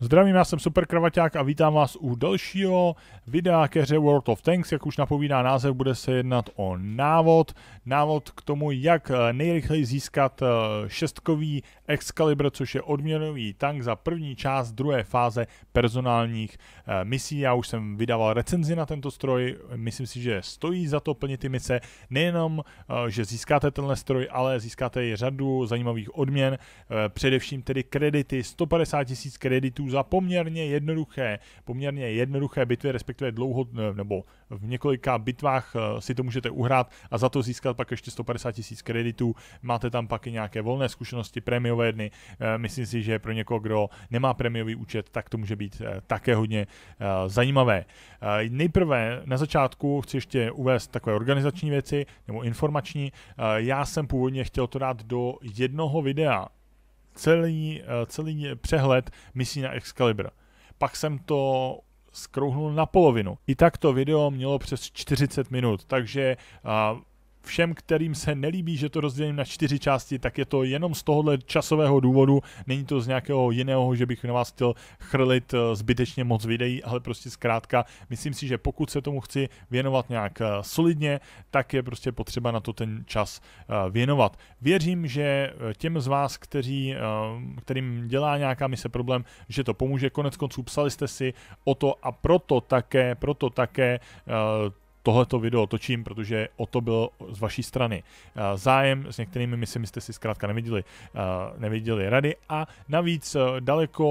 Zdravím, já jsem Super Kravaťák a vítám vás u dalšího videa ke hře World of Tanks. Jak už napovídá název, bude se jednat o návod. Návod k tomu, jak eh, nejrychleji získat eh, šestkový Excalibur, což je odměnový tank za první část druhé fáze personálních eh, misí. Já už jsem vydával recenzi na tento stroj. Myslím si, že stojí za to plnit ty mise. Nejenom, že získáte tenhle stroj, ale získáte i řadu zajímavých odměn. Především tedy kredity, 150 tisíc kreditů za poměrně jednoduché, poměrně jednoduché bitvy, respektive dlouho eh, nebo v několika bitvách eh, si to můžete uhrát a za to získat pak ještě 150 tisíc kreditů. Máte tam pak i nějaké volné zkušenosti, prémiové dny. Eh, myslím si, že pro někoho, kdo nemá prémiový účet, tak to může být také hodně zajímavé. Nejprve na začátku chci ještě uvést takové organizační věci nebo informační. Já jsem původně chtěl to dát do jednoho videa, celý, eh, celý přehled misí na Excalibur. Pak jsem to skrouhnul na polovinu. I tak to video mělo přes 40 minut, takže eh, Všem, kterým se nelíbí, že to rozdělím na čtyři části, tak je to jenom z tohohle časového důvodu. Není to z nějakého jiného, že bych na vás chtěl chrlit eh, zbytečně moc videí, ale prostě zkrátka, myslím si, že pokud se tomu chci věnovat nějak eh, solidně, tak je prostě potřeba na to ten čas eh, věnovat. Věřím, že těm z vás, kteří, kterým dělá nějaká mise problém, že to pomůže. Konec konců psali jste si o to a proto také, proto také tohleto video točím, protože o to byl z vaší strany eh, zájem, s některými misemi jste si zkrátka neviděli, eh, neviděli rady a navíc eh, daleko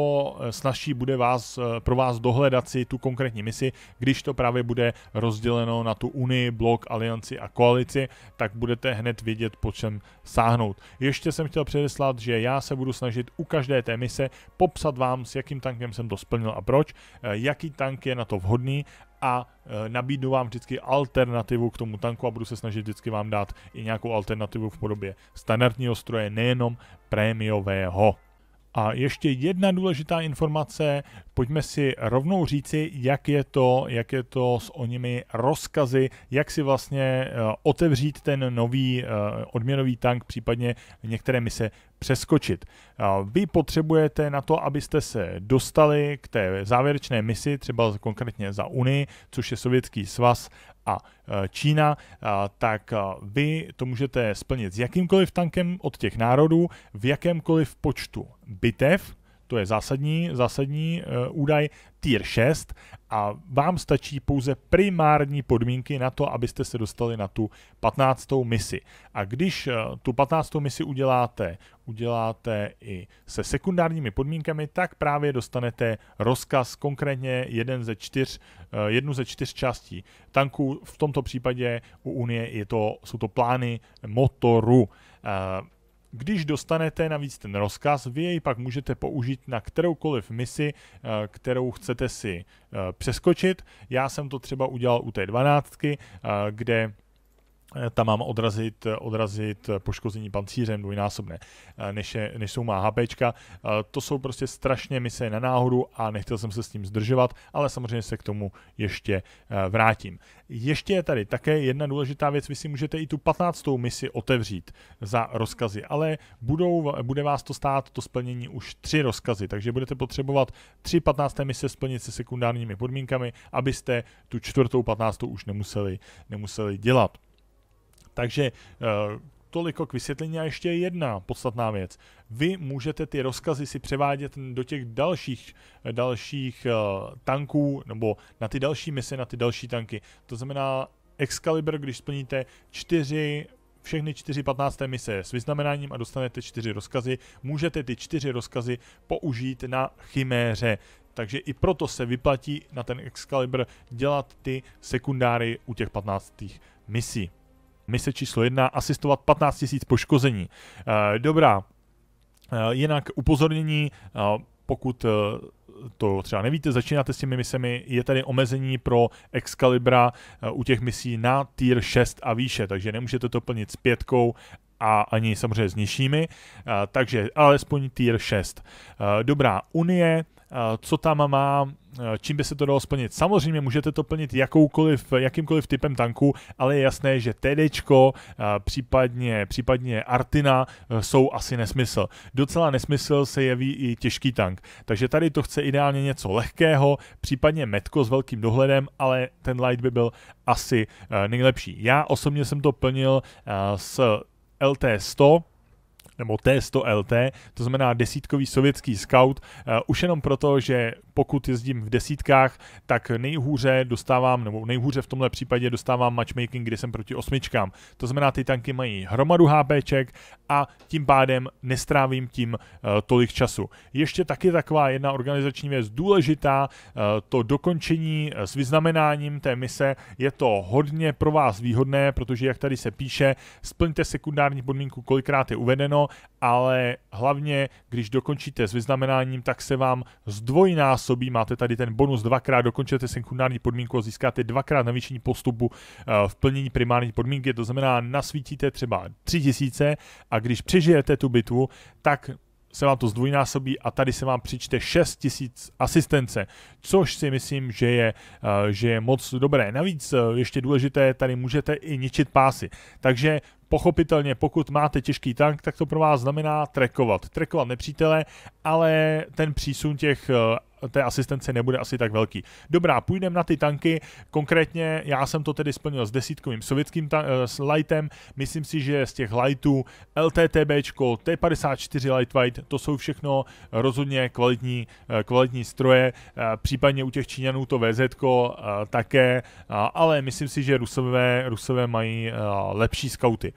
snažší bude vás, pro vás dohledat si tu konkrétní misi, když to právě bude rozděleno na tu Unii, Blok, Alianci a Koalici, tak budete hned vědět, po čem sáhnout. Ještě jsem chtěl předeslat, že já se budu snažit u každé té mise popsat vám, s jakým tankem jsem to splnil a proč, jaký tank je na to vhodný a eh, nabídnu vám vždycky alternativu k tomu tanku a budu se snažit vždycky vám dát i nějakou alternativu v podobě standardního stroje, nejenom prémiového. A ještě jedna důležitá informace, pojďme si rovnou říci, jak je to, jak je to s o nimi rozkazy, jak si vlastně e, otevřít ten nový e, odměnový tank, případně některé mise přeskočit. E, vy potřebujete na to, abyste se dostali k té závěrečné misi, třeba konkrétně za Unii, což je Sovětský svaz, a e, Čína, e, tak e, vy to můžete splnit s jakýmkoliv tankem od těch národů, v jakémkoliv počtu bitev, to je zásadní, zásadní eh, údaj, tier 6 a vám stačí pouze primární podmínky na to, abyste se dostali na tu 15. misi. A když eh, tu 15. misi uděláte, uděláte i se sekundárními podmínkami, tak právě dostanete rozkaz konkrétně jeden ze čtyř, eh, jednu ze čtyř částí tanku. V tomto případě u Unie je to, jsou to plány motoru. Když dostanete navíc ten rozkaz, vy jej pak můžete použít na kteroukoliv misi, eh, kterou chcete si eh, přeskočit. Já jsem to třeba udělal u té dvanáctky, eh, kde tam mám odrazit, odrazit poškození pancířem dvojnásobné, než, je, než jsou má HP. To jsou prostě strašně mise na náhodu a nechtěl jsem se s tím zdržovat, ale samozřejmě se k tomu ještě eh, vrátím. Ještě je tady také jedna důležitá věc, vy si můžete i tu 15. misi otevřít za rozkazy, ale budou, bude vás to stát to splnění už tři rozkazy, takže budete potřebovat tři 15. mise splnit se sekundárními podmínkami, abyste tu čtvrtou 15. už nemuseli, nemuseli dělat. Takže eh, toliko k vysvětlení a ještě jedna podstatná věc. Vy můžete ty rozkazy si převádět do těch dalších, dalších eh, tanků, nebo na ty další mise, na ty další tanky. To znamená Excalibur, když splníte čtyři všechny čtyři 15. mise s vyznamenáním a dostanete čtyři rozkazy. Můžete ty čtyři rozkazy použít na chiméře. Takže i proto se vyplatí na ten Excalibur dělat ty sekundáry u těch 15. misí mise číslo jedna. asistovat 15 000 poškození. Eh, dobrá, eh, jinak upozornění, eh, pokud to třeba nevíte, začínáte s těmi misemi, je tady omezení pro Excalibra u těch misí na tier 6 a výše, takže nemůžete to plnit s pětkou a ani samozřejmě s nižšími, takže alespoň tier 6. Dobrá, Unie, co tam má, e, čím by se to dalo splnit. Samozřejmě můžete to plnit jakoukoliv, jakýmkoliv typem tanku, ale je jasné, že TD, e, případně, případně Artina e, jsou asi nesmysl. Docela nesmysl se jeví i těžký tank. Takže tady to chce ideálně něco lehkého, případně metko s velkým dohledem, ale ten light by byl asi nejlepší. Já osobně jsem to plnil s LT100, nebo T100LT, to znamená desítkový sovětský scout, eh, už jenom proto, že pokud jezdím v desítkách, tak nejhůře dostávám, nebo nejhůře v tomhle případě dostávám matchmaking, kdy jsem proti osmičkám. To znamená, ty tanky mají hromadu HPček a tím pádem nestrávím tím eh, tolik času. Ještě taky taková jedna organizační věc důležitá, eh, to dokončení s vyznamenáním té mise je to hodně pro vás výhodné, protože jak tady se píše, splňte sekundární podmínku, kolikrát je uvedeno, ale hlavně, když dokončíte s vyznamenáním, tak se vám zdvojnásobí, máte tady ten bonus dvakrát, Dokončíte sekundární podmínku a získáte dvakrát navýšení postupu eh, v plnění primární podmínky, to znamená nasvítíte třeba 3000 a když přežijete tu bitvu, tak se vám to zdvojnásobí a tady se vám přičte 6 tisíc asistence, což si myslím, že je, eh, že je moc dobré. Navíc eh, ještě důležité, tady můžete i ničit pásy. Takže Pochopitelně, pokud máte těžký tank, tak to pro vás znamená trekovat. Trekovat nepřítele, ale ten přísun těch eh, té asistence nebude asi tak velký. Dobrá, půjdeme na ty tanky, konkrétně já jsem to tedy splnil s desítkovým sovětským eh, s lightem, myslím si, že z těch lightů LTTB, T54 Lightweight, to jsou všechno rozhodně kvalitní, eh, kvalitní stroje, eh, případně u těch Číňanů to VZ také, ale myslím si, že Rusové, Rusové mají lepší skauty.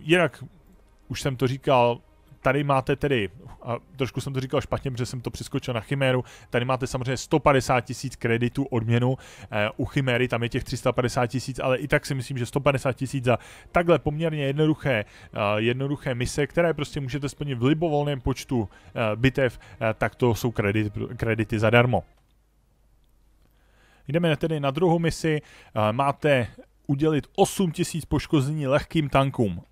Jinak už jsem to říkal, Tady máte tedy, a trošku jsem to říkal špatně, protože jsem to přeskočil na Chiméru, tady máte samozřejmě 150 tisíc kreditů odměnu, eh, u Chiméry tam je těch 350 tisíc, ale i tak si myslím, že 150 tisíc za takhle poměrně jednoduché, eh, jednoduché mise, které prostě můžete splnit v libovolném počtu eh, bitev, tak to jsou kredit, kredity zadarmo. Jdeme tedy na druhou misi. Máte udělit 8000 poškození lehkým tankům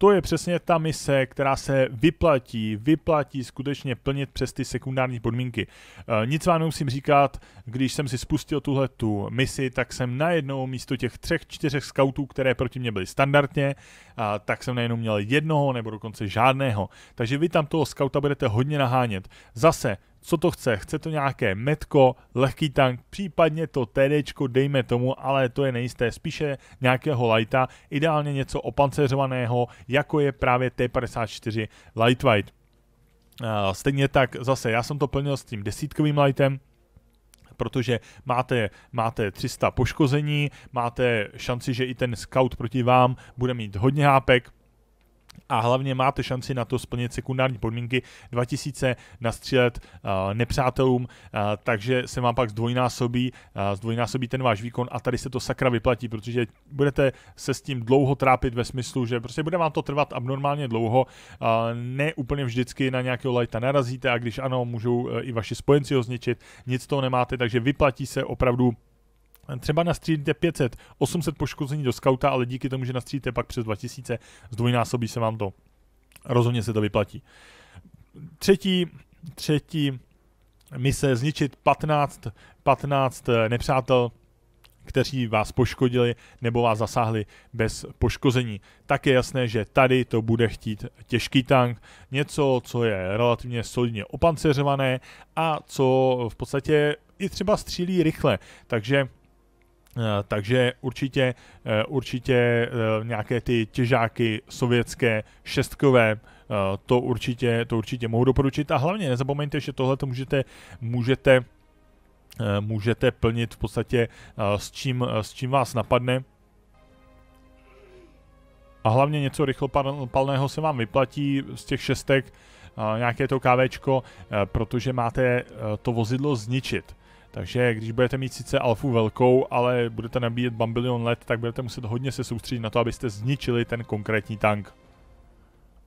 to je přesně ta mise, která se vyplatí, vyplatí skutečně plnit přes ty sekundární podmínky. E, nic vám nemusím říkat, když jsem si spustil tuhle tu misi, tak jsem najednou místo těch třech, čtyřech scoutů, které proti mě byly standardně, a, tak jsem najednou měl jednoho nebo dokonce žádného. Takže vy tam toho scouta budete hodně nahánět. Zase co to chce? Chce to nějaké metko, lehký tank, případně to TDčko, dejme tomu, ale to je nejisté, spíše nějakého lighta, ideálně něco opancerovaného, jako je právě T54 Lightweight. Stejně tak zase, já jsem to plnil s tím desítkovým lightem, protože máte, máte 300 poškození, máte šanci, že i ten scout proti vám bude mít hodně hápek, a hlavně máte šanci na to splnit sekundární podmínky 2000 nastřílet uh, nepřátelům, uh, takže se vám pak zdvojnásobí, uh, zdvojnásobí ten váš výkon a tady se to sakra vyplatí, protože budete se s tím dlouho trápit ve smyslu, že prostě bude vám to trvat abnormálně dlouho, uh, ne úplně vždycky na nějakého lajta narazíte a když ano, můžou uh, i vaši spojenci ho zničit, nic toho nemáte, takže vyplatí se opravdu Třeba nastřílíte 500, 800 poškození do skauta, ale díky tomu, že nastřílíte pak přes 2000, zdvojnásobí se vám to. Rozhodně se to vyplatí. Třetí, třetí mise zničit 15, 15 eh, nepřátel, kteří vás poškodili nebo vás zasáhli bez poškození. Tak je jasné, že tady to bude chtít těžký tank, něco, co je relativně solidně opanceřované a co v podstatě i třeba střílí rychle. Takže Eh, takže určitě, eh, určitě eh, nějaké ty těžáky sovětské šestkové, to určitě, to určitě mohu doporučit a hlavně nezapomeňte, že tohle to můžete, můžete, můžete plnit v podstatě s čím, s čím vás napadne. A hlavně něco rychlopalného se vám vyplatí z těch šestek, nějaké to kávečko, protože máte to vozidlo zničit. Takže když budete mít sice alfu velkou, ale budete nabíjet bambilion let, tak budete muset hodně se soustředit na to, abyste zničili ten konkrétní tank.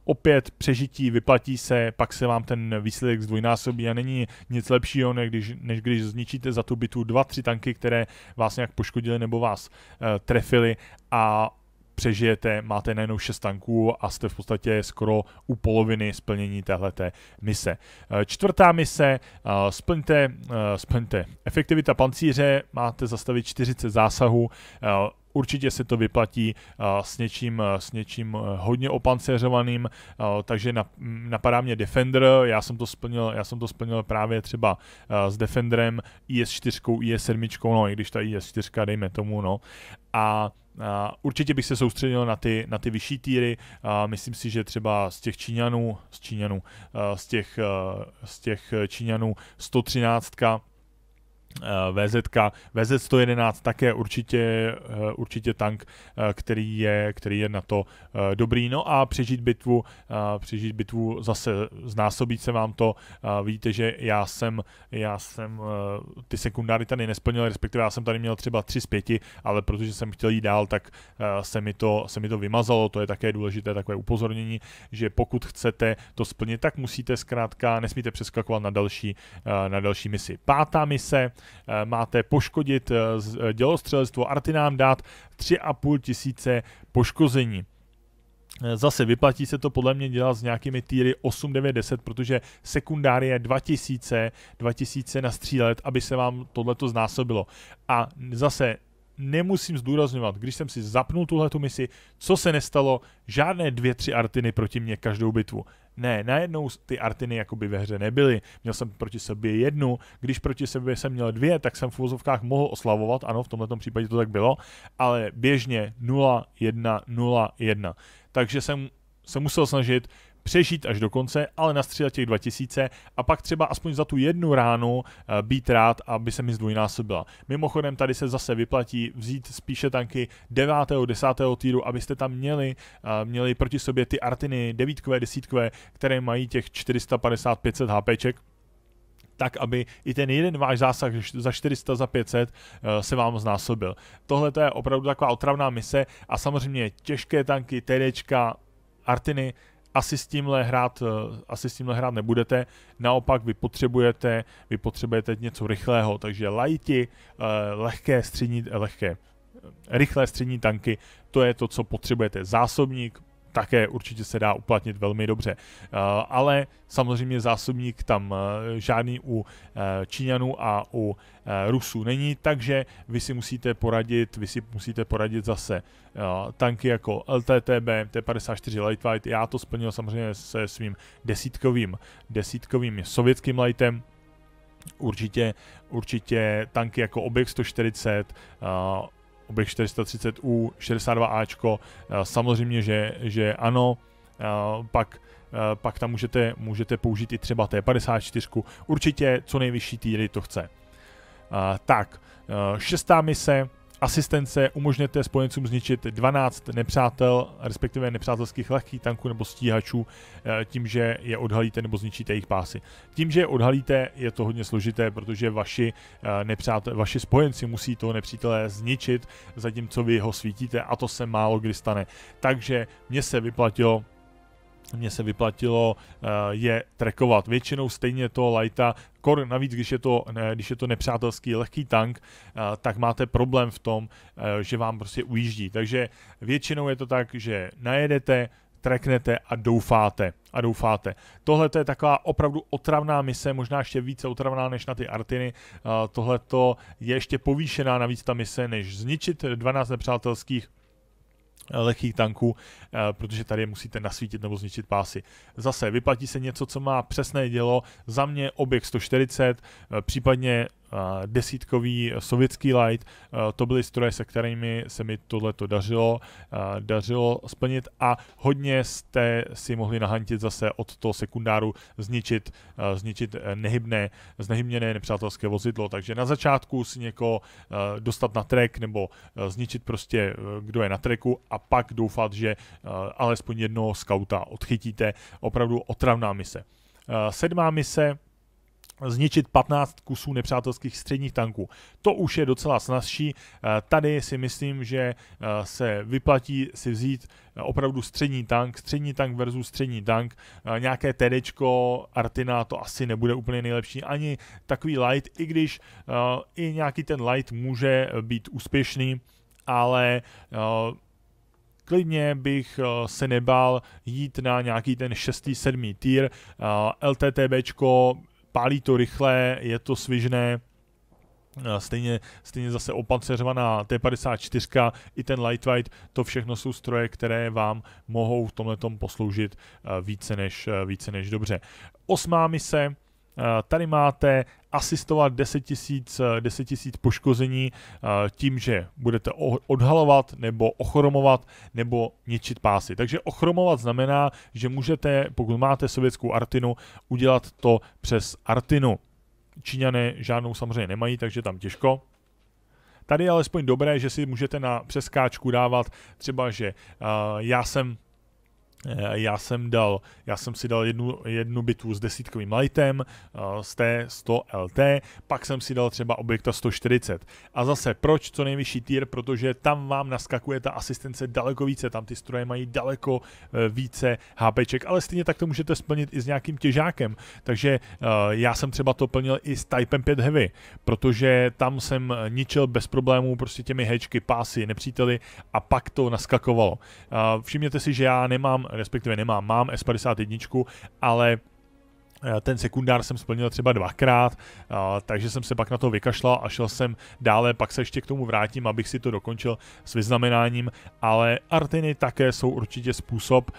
Opět přežití vyplatí se, pak se vám ten výsledek zdvojnásobí a není nic lepšího, než když, než když zničíte za tu bitu dva, tři tanky, které vás nějak poškodili nebo vás e, eh, trefili a přežijete, máte najednou 6 tanků a jste v podstatě skoro u poloviny splnění téhleté mise. Eh, čtvrtá mise, eh, splňte, eh, splňte. Efektivita pancíře, máte zastavit 40 zásahů, určitě se to vyplatí eh, s něčím, eh, s něčím eh, hodně opancéřovaným, takže mm, napadá mě Defender, já jsem to splnil, já jsem to splnil právě třeba s Defenderem, IS4, IS7, no i když ta IS4, dejme tomu, no. A Uh, určitě bych se soustředil na ty, na ty vyšší týry. Uh, myslím si, že třeba z těch Číňanů, z Číňanů, uh, z těch, z těch Číňanů 113 VZ, eh, VZ111 také určitě, eh, určitě tank, eh, který je, který je na to dobrý. No a přežít bitvu, přežít bitvu zase znásobí se vám to. Víte, že já jsem, já jsem ty sekundáry tady nesplnil, respektive já jsem tady měl třeba 3 z 5, ale protože jsem chtěl jít dál, tak se mi, to, se mi to vymazalo. To je také důležité takové upozornění, že pokud chcete to splnit, tak musíte zkrátka, nesmíte přeskakovat na další, na další misi. Pátá mise, Eh, máte poškodit eh, eh, dělostřelstvo artinám dát 3,5 tisíce poškození. Zase vyplatí se to podle mě dělat s nějakými týry 8, 9, 10, protože sekundáry je 2000, 2000 na střílet, aby se vám tohleto znásobilo. A zase nemusím zdůrazňovat, když jsem si zapnul tuhle misi, co se nestalo, žádné dvě, tři artiny proti mě každou bitvu. Ne, najednou ty Artiny jakoby ve hře nebyly. Měl jsem proti sobě jednu, když proti sobě jsem měl dvě, tak jsem v úzovkách mohl oslavovat, ano, v tomto případě to tak bylo, ale běžně 0, 1, 0, 1. Takže jsem se musel snažit přežít až do konce, ale nastřílet těch 2000 a pak třeba aspoň za tu jednu ránu eh, být rád, aby se mi zdvojnásobila. Mimochodem tady se zase vyplatí vzít spíše tanky 9. 10. týru, abyste tam měli, eh, měli proti sobě ty artiny 9. 10. které mají těch 450-500 HPček, tak, aby i ten jeden váš zásah za 400, za 500 eh, se vám znásobil. Tohle to je opravdu taková otravná mise a samozřejmě těžké tanky, TDčka, Artiny asi s tímhle hrát, eh, asi s tímhle hrát nebudete, naopak vy potřebujete, vy potřebujete něco rychlého, takže lajti, eh, lehké střední, eh, lehké, rychlé střední tanky, to je to, co potřebujete. Zásobník, také určitě se dá uplatnit velmi dobře. Eh, ale samozřejmě zásobník tam eh, žádný u eh, Číňanů a u Rusů není, takže vy si musíte poradit, vy si musíte poradit zase tanky jako LTTB, T-54 Lightweight, já to splnil samozřejmě se svým desítkovým, desítkovým sovětským lightem, určitě, určitě tanky jako Objekt 140, oběh 430U, 62Ačko, eh, samozřejmě, že, že ano, eh, pak eh, pak tam můžete, můžete použít i třeba T54, určitě co nejvyšší týry to chce. Tak, šestá mise, asistence umožněte spojencům zničit 12 nepřátel, respektive nepřátelských lehkých tanků nebo stíhačů eh, tím, že je odhalíte nebo zničíte jejich pásy. Tím, že je odhalíte, je to hodně složité, protože vaši, eh, nepřátel, vaši spojenci musí toho nepřítele zničit, zatímco vy ho svítíte a to se málo kdy stane. Takže mně se vyplatilo mně se vyplatilo eh, je trekovat. Většinou stejně to lighta, kor navíc, když je to, když je to nepřátelský lehký tank, eh, tak máte problém v tom, eh, že vám prostě ujíždí. Takže většinou je to tak, že najedete, treknete a doufáte. A doufáte. Tohle je taková opravdu otravná mise, možná ještě více otravná než na ty Artiny. Tohle je ještě povýšená navíc ta mise, než zničit 12 nepřátelských lehkých tanků, eh, protože tady je musíte nasvítit nebo zničit pásy. Zase vyplatí se něco, co má přesné dělo, za mě objekt 140, eh, případně desítkový sovětský light, to byly stroje, se kterými se mi tohle to dařilo, dařilo splnit a hodně jste si mohli nahantit zase od toho sekundáru zničit, zničit e, nehybné, znehybněné nepřátelské vozidlo, takže na začátku si někoho dostat na trek nebo zničit prostě, e, kdo je na treku a pak doufat, že alespoň jednoho skauta odchytíte, opravdu otravná mise. Sedmá mise zničit 15 kusů nepřátelských středních tanků. To už je docela snazší. Eh, tady si myslím, že eh, se vyplatí si vzít eh, opravdu střední tank, střední tank versus střední tank, nějaké TDčko, Artina, to asi nebude úplně nejlepší, ani takový light, i když i nějaký ten light může být úspěšný, ale klidně bych se nebál jít na nějaký ten 6. 7. tier, LTTBčko, pálí to rychle, je to svižné, stejně, stejně zase opaceřovaná T54, i ten lightweight, to všechno jsou stroje, které vám mohou v tomhle posloužit více než, více než dobře. Osmá mise, tady máte asistovat 10 tisíc 10 000 poškození eh, tím, že budete odhalovat nebo ochromovat nebo ničit pásy. Takže ochromovat znamená, že můžete, pokud máte sovětskou artinu, udělat to přes artinu. Číňané žádnou samozřejmě nemají, takže tam těžko, Tady je alespoň dobré, že si můžete na přeskáčku dávat třeba, že uh, já jsem Eh, já jsem dal, já jsem si dal jednu, jednu bitvu s desítkovým lightem eh, z té 100 LT, pak jsem si dal třeba objekta 140. A zase, proč co nejvyšší tier? Protože tam vám naskakuje ta asistence daleko více, tam ty stroje mají daleko eh, více HPček, ale stejně tak to můžete splnit i s nějakým těžákem. Takže já jsem třeba to plnil i s Typem 5 Heavy, protože tam jsem ničil bez problémů prostě těmi hečky, pásy, nepříteli a pak to naskakovalo. Všimněte si, že já nemám respektive nemám, mám S51, ale eh, ten sekundár jsem splnil třeba dvakrát, takže jsem se pak na to vykašlal a šel jsem dále, pak se ještě k tomu vrátím, abych si to dokončil s vyznamenáním, ale artiny také jsou určitě způsob,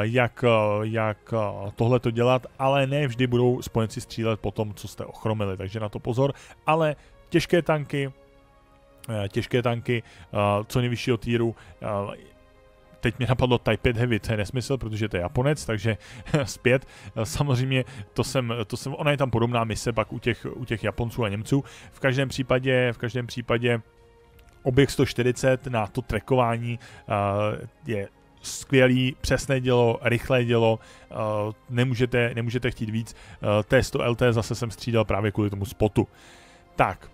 jak, jak tohle to dělat, ale ne vždy budou spojenci střílet po tom, co jste ochromili, takže na to pozor, ale těžké tanky, eh, těžké tanky, co nejvyššího týru, Teď mě napadlo Type 5 Heavy, to je nesmysl, protože to je Japonec, takže zpět. Eh, samozřejmě to jsem, to jsem, ona je tam podobná mise pak u těch, u těch Japonců a Němců. V každém případě, v každém případě Objekt 140 na to trekování eh, je skvělý, přesné dělo, rychlé dělo, eh, nemůžete, nemůžete chtít víc. T100 LT zase jsem střídal právě kvůli tomu spotu. Tak,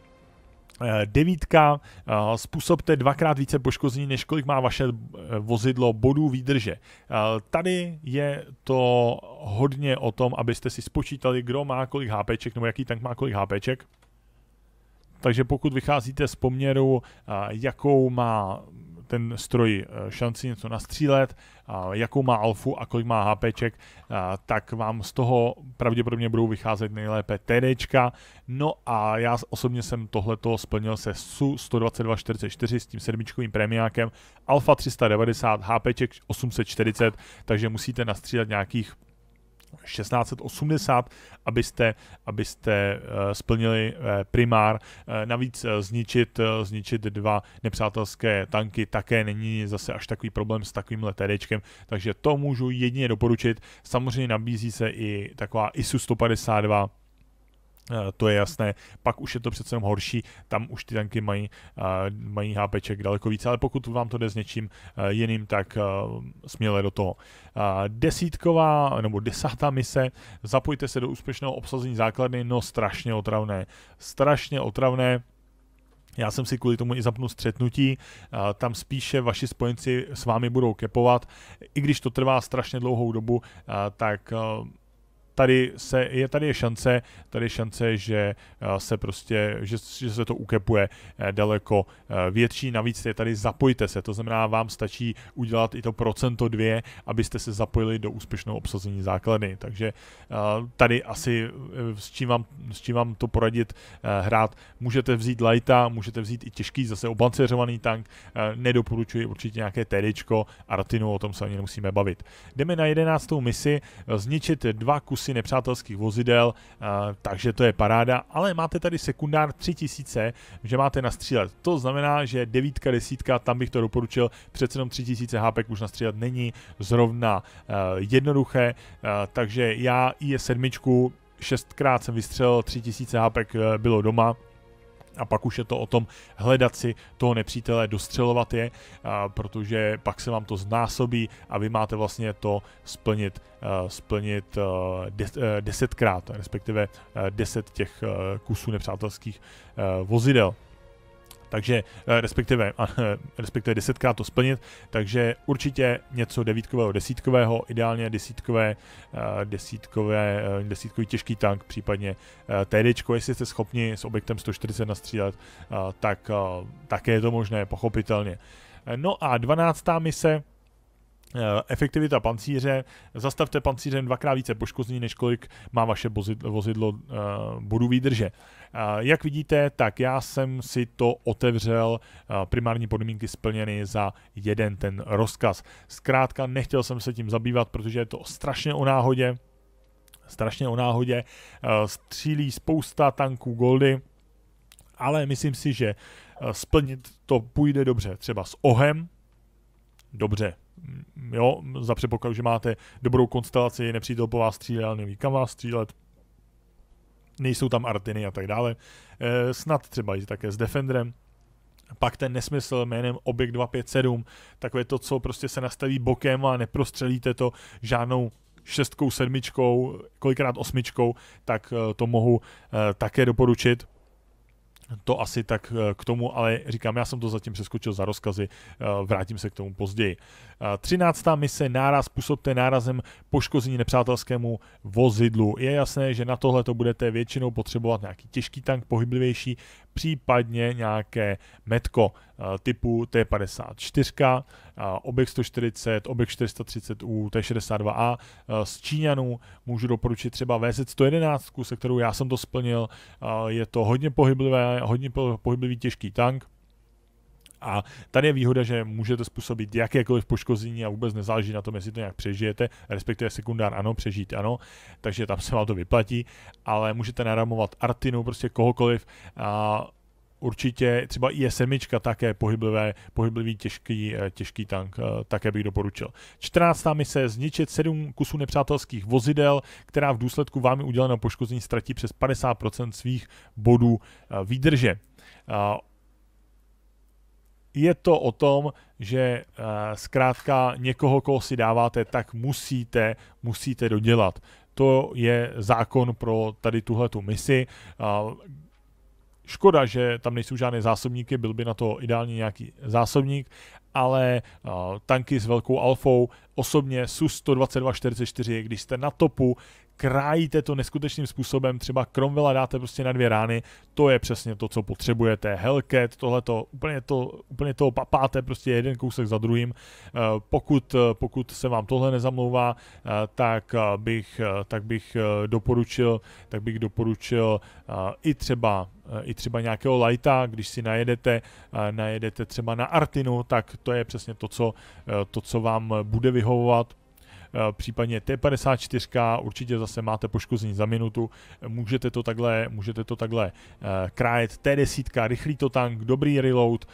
Eh, devítka, eh, způsobte dvakrát více poškození, než kolik má vaše eh, vozidlo bodů výdrže. Tady je to hodně o tom, abyste si spočítali, kdo má kolik HPček, nebo jaký tank má kolik HPček. Takže pokud vycházíte z poměru, jakou má ten stroj eh, šanci něco nastřílet, jakou má alfu a kolik má HPček, tak vám z toho pravděpodobně budou vycházet nejlépe TDčka. No a já osobně jsem tohleto splnil se SU 12244 s tím sedmičkovým premiákem, alfa 390, HPček 840, takže musíte nastřílet nějakých 1680, abyste, abyste eh, splnili eh, primár. Eh, navíc zničit, zničit dva nepřátelské tanky také není zase až takový problém s takovýmhle TDčkem, takže to můžu jedině doporučit. Samozřejmě nabízí se i taková ISU 152 Eh, to je jasné. Pak už je to přece jenom horší, tam už ty tanky mají, eh, mají HPček daleko více. ale pokud vám to jde s něčím eh, jiným, tak směle do toho. Desítková nebo desátá mise, zapojte se do úspěšného obsazení základny, no strašně otravné. Strašně otravné, já jsem si kvůli tomu i zapnul střetnutí, tam spíše vaši spojenci s vámi budou kepovat. I když to trvá strašně dlouhou dobu, tak tady se, je, tady je šance, tady je šance, že eh, se prostě, že, že se to ukepuje eh, daleko eh, větší, navíc je tady zapojte se, to znamená vám stačí udělat i to procento dvě, abyste se zapojili do úspěšného obsazení základny, takže tady asi s čím vám, s čím vám to poradit hrát, můžete vzít lighta, můžete vzít i těžký, zase obancerovaný tank, nedoporučuji určitě nějaké TDčko a o tom se ani nemusíme bavit. Jdeme na jedenáctou misi, zničit dva kusy kusy nepřátelských vozidel, takže to je paráda, ale máte tady sekundár 3000, že máte nastřílet. To znamená, že 9, 10, tam bych to doporučil, přece jenom 3000 HP už nastřílet není zrovna jednoduché, takže já i sedmičku, šestkrát jsem vystřelil, 3000 HP e, bylo doma, a pak už je to o tom hledat si toho nepřítele, dostřelovat je, protože pak se vám to znásobí a vy máte vlastně to splnit, eh, splnit eh, eh, desetkrát, respektive deset těch kusů nepřátelských vozidel takže eh, respektive, eh, respektive desetkrát to splnit, takže určitě něco devítkového, desítkového, ideálně desítkové, eh, desítkové, desítkový těžký tank, případně TD, jestli jste schopni s objektem 140 nastřílet, tak také je to možné, pochopitelně. No a 12. mise, Eh, efektivita pancíře, zastavte pancířem dvakrát více poškození, než kolik má vaše vozidlo uh, budu výdrže. Eh, jak vidíte, tak já jsem si to otevřel, primární podmínky splněny za jeden ten rozkaz. Zkrátka nechtěl jsem se tím zabývat, protože je to strašně o náhodě, strašně o náhodě, střílí spousta tanků goldy, ale myslím si, že splnit to půjde dobře, třeba s ohem, dobře, jo, za předpokladu, že máte dobrou konstelaci, nepřítel po vás střílet, ale neví kam vás střílet, nejsou tam artiny a tak dále. Eh, snad třeba i také s Defenderem, pak ten nesmysl jménem Objekt 257, takové to, co prostě se nastaví bokem a neprostřelíte to žádnou šestkou, sedmičkou, kolikrát osmičkou, tak eh, to mohu eh, také doporučit. To asi tak eh, k tomu, ale říkám, já jsem to zatím přeskočil za rozkazy, eh, vrátím se k tomu později. Eh, třináctá mise náraz Působte nárazem poškození nepřátelskému vozidlu. Je jasné, že na tohle to budete většinou potřebovat nějaký těžký tank, pohyblivější, případně nějaké metko eh, typu T54, eh, objekt 140, objekt 430U, T62A. Eh, z Číňanů můžu doporučit třeba VZ111, se kterou já jsem to splnil. Je to hodně pohyblivé, hodně pohyblivý těžký tank, a tady je výhoda, že můžete způsobit jakékoliv poškození a vůbec nezáleží na tom, jestli to nějak přežijete, respektive sekundár ano, přežít ano, takže tam se vám to vyplatí, ale můžete naramovat Artinu, prostě kohokoliv a určitě třeba i s také pohyblivé, pohyblivý těžký, eh, těžký tank, eh, také bych doporučil. 14. mise zničit 7 kusů nepřátelských vozidel, která v důsledku vámi udělaného poškození ztratí přes 50% svých bodů eh, výdrže je to o tom, že eh, zkrátka někoho, koho si dáváte, tak musíte, musíte dodělat. To je zákon pro tady tuhle tu misi. Škoda, že tam nejsou žádné zásobníky, byl by na to ideálně nějaký zásobník, ale eh, tanky s velkou alfou, osobně SU-122-44, když jste na topu, krájíte to neskutečným způsobem, třeba Cromwella dáte prostě na dvě rány, to je přesně to, co potřebujete, Hellcat, tohleto, úplně to, úplně to papáte prostě jeden kousek za druhým, eh, pokud, pokud se vám tohle nezamlouvá, eh, eh, tak bych, tak bych doporučil, tak bych doporučil i třeba i třeba nějakého lajta, když si najedete, najedete třeba na Artinu, tak to je přesně to, co, to, co vám bude vyhovovat, Eh, případně T54, určitě zase máte poškození za minutu, můžete to takhle, můžete to takhle eh, krájet, T10, rychlý to tank, dobrý reload, eh,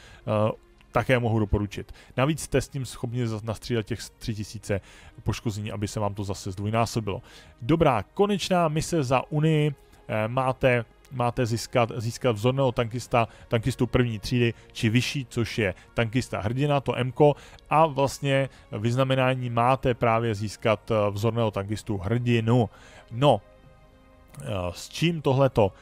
také mohu doporučit. Navíc jste s tím schopni nastřídat těch 3000 poškození, aby se vám to zase zdvojnásobilo. Dobrá, konečná mise za Unii máte máte získat, získat vzorného tankista, tankistu první třídy či vyšší, což je tankista hrdina, to MKO, a vlastně vyznamenání máte právě získat eh, vzorného tankistu hrdinu. No, eh, s čím tohleto?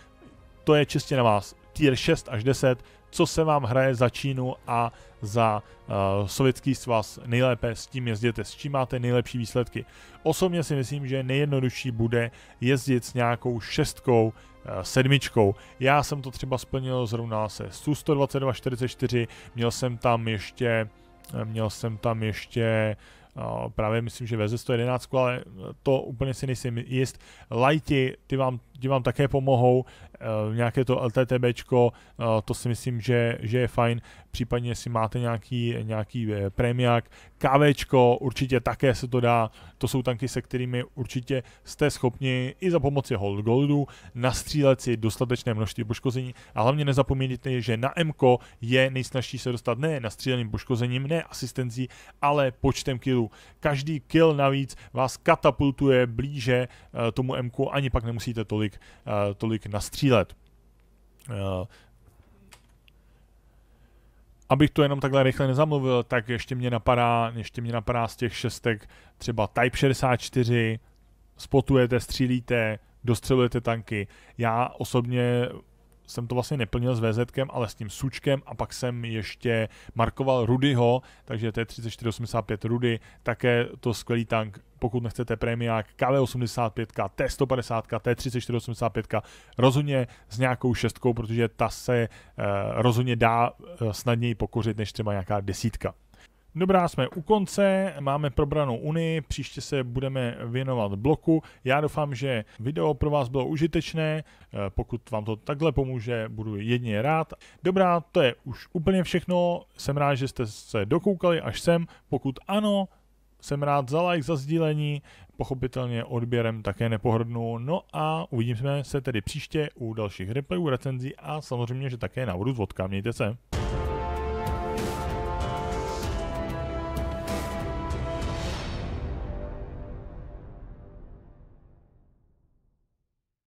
To je čistě na vás. Tier 6 až 10, co se vám hraje za Čínu a za uh, sovětský svaz nejlépe, s tím jezděte, s čím máte nejlepší výsledky. Osobně si myslím, že nejjednodušší bude jezdit s nějakou šestkou Eh, sedmičkou. Já jsem to třeba splnil zrovna se SU 122.44, měl jsem tam ještě, eh, měl jsem tam ještě eh, právě myslím, že vz 111, ale to úplně si nejsem jist. Lighty, ty vám, ty vám také pomohou. Eh, nějaké to LTTBčko, eh, to si myslím, že, že je fajn, případně si máte nějaký, nějaký eh, premiák, KV, určitě také se to dá, to jsou tanky, se kterými určitě jste schopni i za pomoci hold goldu nastřílet si dostatečné množství poškození a hlavně nezapomeňte, že na MK je nejsnažší se dostat ne nastříleným poškozením, ne asistencí, ale počtem killů. Každý kill navíc vás katapultuje blíže tomu MK, ani pak nemusíte tolik, tolik nastřílet cílet. Eh, abych to jenom takhle rychle nezamluvil, tak ještě mě napadá, ještě mě napadá z těch šestek třeba Type 64, spotujete, střílíte, dostřelujete tanky. Já osobně jsem to vlastně neplnil s VZkem, ale s tím sučkem a pak jsem ještě markoval Rudyho, takže to je 3485 Rudy, také to skvělý tank, pokud nechcete prémiák KV85, T150, T3485, rozhodně s nějakou šestkou, protože ta se eh, rozhodně dá eh, snadněji pokořit než třeba nějaká desítka. Dobrá, jsme u konce, máme probranou Unii, příště se budeme věnovat bloku. Já doufám, že video pro vás bylo užitečné, eh, pokud vám to takhle pomůže, budu jedně rád. Dobrá, to je už úplně všechno, jsem rád, že jste se dokoukali až sem, pokud ano, jsem rád za like, za sdílení, pochopitelně odběrem také nepohrdnu. No a uvidíme se tedy příště u dalších replayů, recenzí a samozřejmě, že také na vodu z vodka. Mějte se.